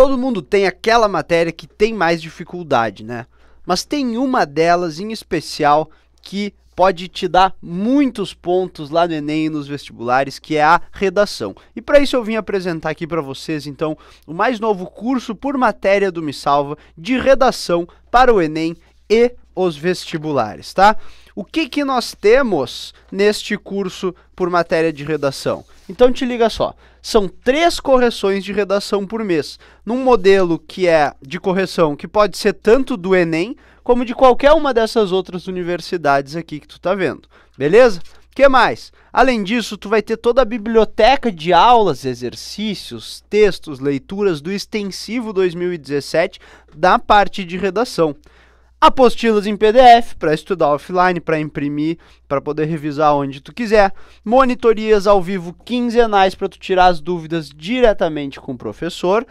todo mundo tem aquela matéria que tem mais dificuldade, né? Mas tem uma delas em especial que pode te dar muitos pontos lá no Enem e nos vestibulares, que é a redação. E para isso eu vim apresentar aqui para vocês, então, o mais novo curso por matéria do Me Salva de redação para o Enem e os vestibulares, tá? O que, que nós temos neste curso por matéria de redação? Então te liga só, são três correções de redação por mês, num modelo que é de correção que pode ser tanto do Enem como de qualquer uma dessas outras universidades aqui que tu tá vendo, beleza? O que mais? Além disso, tu vai ter toda a biblioteca de aulas, exercícios, textos, leituras do extensivo 2017 da parte de redação apostilas em PDF para estudar offline, para imprimir, para poder revisar onde tu quiser, monitorias ao vivo quinzenais para tu tirar as dúvidas diretamente com o professor,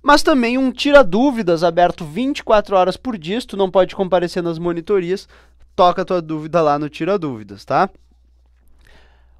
mas também um tira dúvidas aberto 24 horas por dia, tu não pode comparecer nas monitorias, toca tua dúvida lá no tira dúvidas, tá?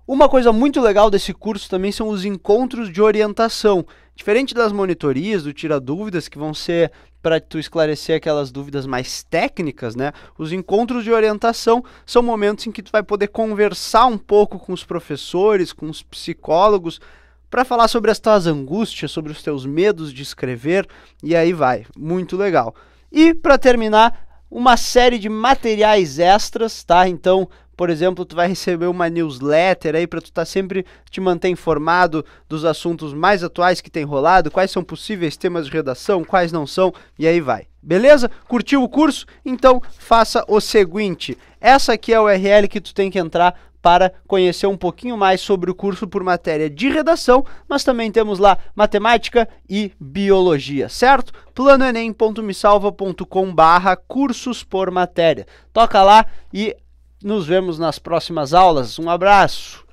Uma coisa muito legal desse curso também são os encontros de orientação. Diferente das monitorias, do tira dúvidas que vão ser para tu esclarecer aquelas dúvidas mais técnicas, né? Os encontros de orientação são momentos em que tu vai poder conversar um pouco com os professores, com os psicólogos, para falar sobre as tuas angústias, sobre os teus medos de escrever, e aí vai, muito legal. E para terminar, uma série de materiais extras, tá? Então, por exemplo, tu vai receber uma newsletter aí para tu estar tá sempre te manter informado dos assuntos mais atuais que tem rolado, quais são possíveis temas de redação, quais não são, e aí vai. Beleza? Curtiu o curso? Então faça o seguinte: essa aqui é a URL que tu tem que entrar para conhecer um pouquinho mais sobre o curso por matéria de redação, mas também temos lá matemática e biologia, certo? planoenem.mesalva.com barra cursos por matéria. Toca lá e nos vemos nas próximas aulas. Um abraço.